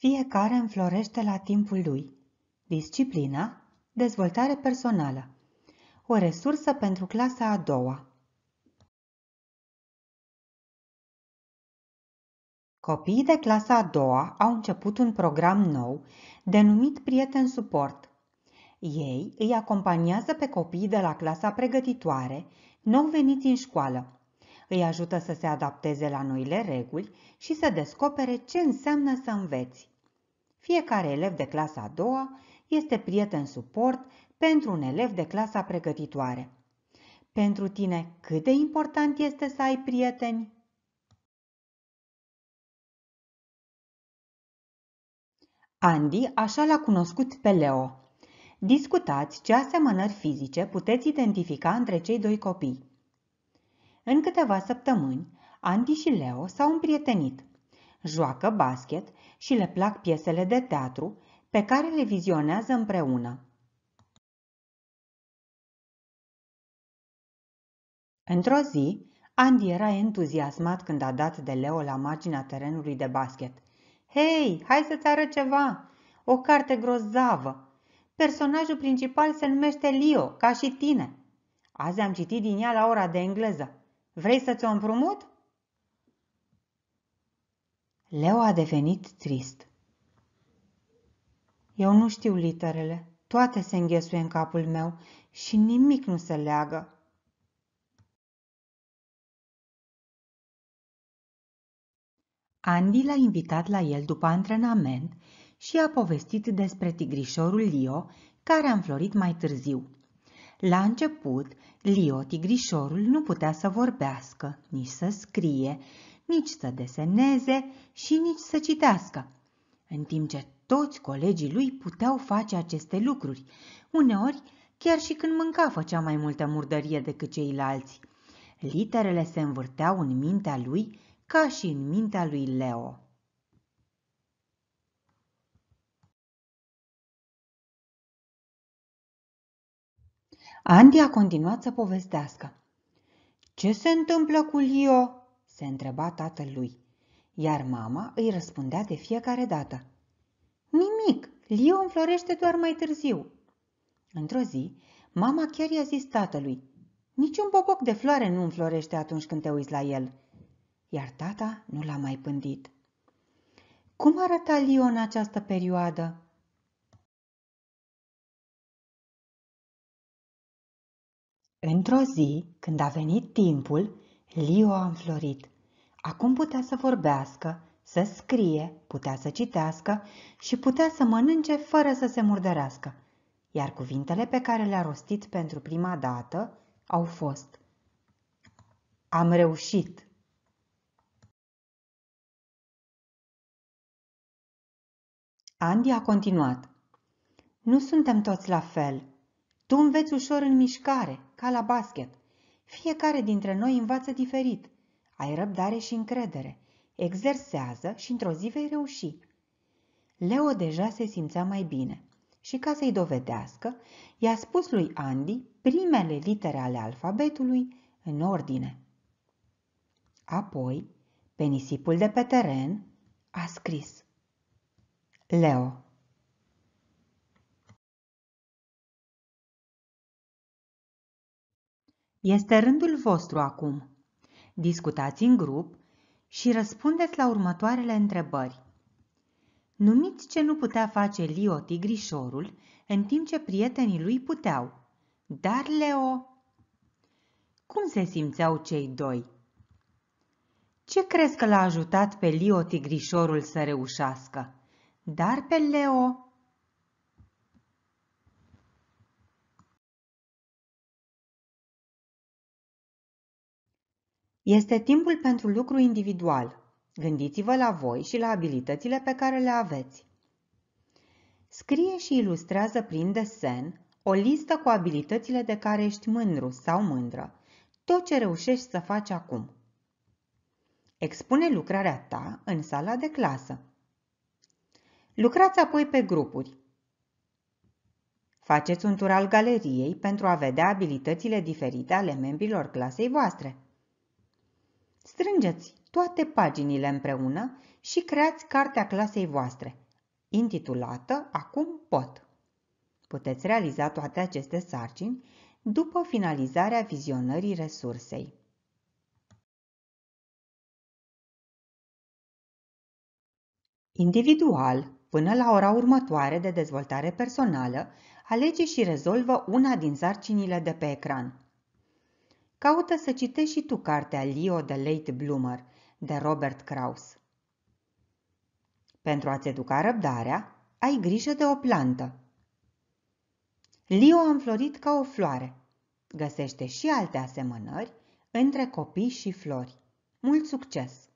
Fiecare înflorește la timpul lui. Disciplina, dezvoltare personală. O resursă pentru clasa a doua. Copiii de clasa a doua au început un program nou, denumit Prieten Suport. Ei îi acompaniază pe copiii de la clasa pregătitoare, nou veniți în școală, îi ajută să se adapteze la noile reguli și să descopere ce înseamnă să înveți. Fiecare elev de clasa a doua este prieten suport pentru un elev de clasa pregătitoare. Pentru tine, cât de important este să ai prieteni? Andy așa l-a cunoscut pe Leo. Discutați ce asemănări fizice puteți identifica între cei doi copii. În câteva săptămâni, Andy și Leo s-au împrietenit. Joacă basket și le plac piesele de teatru pe care le vizionează împreună. Într-o zi, Andy era entuziasmat când a dat de Leo la marginea terenului de basket. Hei, hai să-ți arăt ceva! O carte grozavă! Personajul principal se numește Leo, ca și tine. Azi am citit din ea la ora de engleză. Vrei să ți-o împrumut? Leo a devenit trist. Eu nu știu literele, toate se înghesuie în capul meu și nimic nu se leagă. Andy l-a invitat la el după antrenament și a povestit despre tigrișorul Leo, care a înflorit mai târziu. La început, Lio Tigrișorul nu putea să vorbească, nici să scrie, nici să deseneze și nici să citească, în timp ce toți colegii lui puteau face aceste lucruri. Uneori, chiar și când mânca, făcea mai multă murdărie decât ceilalți. Literele se învârteau în mintea lui ca și în mintea lui Leo. Andy a continuat să povestească. Ce se întâmplă cu Lio?" se întreba tatăl lui, iar mama îi răspundea de fiecare dată. Nimic, Lio înflorește doar mai târziu." Într-o zi, mama chiar i-a zis tatălui, Niciun boboc de floare nu înflorește atunci când te uiți la el." Iar tata nu l-a mai pândit. Cum arăta Lio în această perioadă?" Într-o zi, când a venit timpul, Lio a înflorit. Acum putea să vorbească, să scrie, putea să citească și putea să mănânce fără să se murdărească. Iar cuvintele pe care le-a rostit pentru prima dată au fost Am reușit! Andy a continuat. Nu suntem toți la fel. Tu înveți ușor în mișcare, ca la basket. Fiecare dintre noi învață diferit. Ai răbdare și încredere. Exersează și într-o zi vei reuși. Leo deja se simțea mai bine și ca să-i dovedească, i-a spus lui Andy primele litere ale alfabetului în ordine. Apoi, pe nisipul de pe teren, a scris Leo. Este rândul vostru acum. Discutați în grup și răspundeți la următoarele întrebări. Numiți ce nu putea face Leo tigrișorul în timp ce prietenii lui puteau. Dar Leo... Cum se simțeau cei doi? Ce crezi că l-a ajutat pe Leo tigrișorul să reușească? Dar pe Leo... Este timpul pentru lucru individual. Gândiți-vă la voi și la abilitățile pe care le aveți. Scrie și ilustrează prin desen o listă cu abilitățile de care ești mândru sau mândră, tot ce reușești să faci acum. Expune lucrarea ta în sala de clasă. Lucrați apoi pe grupuri. Faceți un tur al galeriei pentru a vedea abilitățile diferite ale membrilor clasei voastre. Strângeți toate paginile împreună și creați cartea clasei voastre, intitulată Acum pot. Puteți realiza toate aceste sarcini după finalizarea vizionării resursei. Individual, până la ora următoare de dezvoltare personală, alege și rezolvă una din sarcinile de pe ecran. Caută să citești și tu cartea Leo de Late Bloomer de Robert Kraus. Pentru a-ți educa răbdarea, ai grijă de o plantă. Leo a înflorit ca o floare. Găsește și alte asemănări între copii și flori. Mult succes!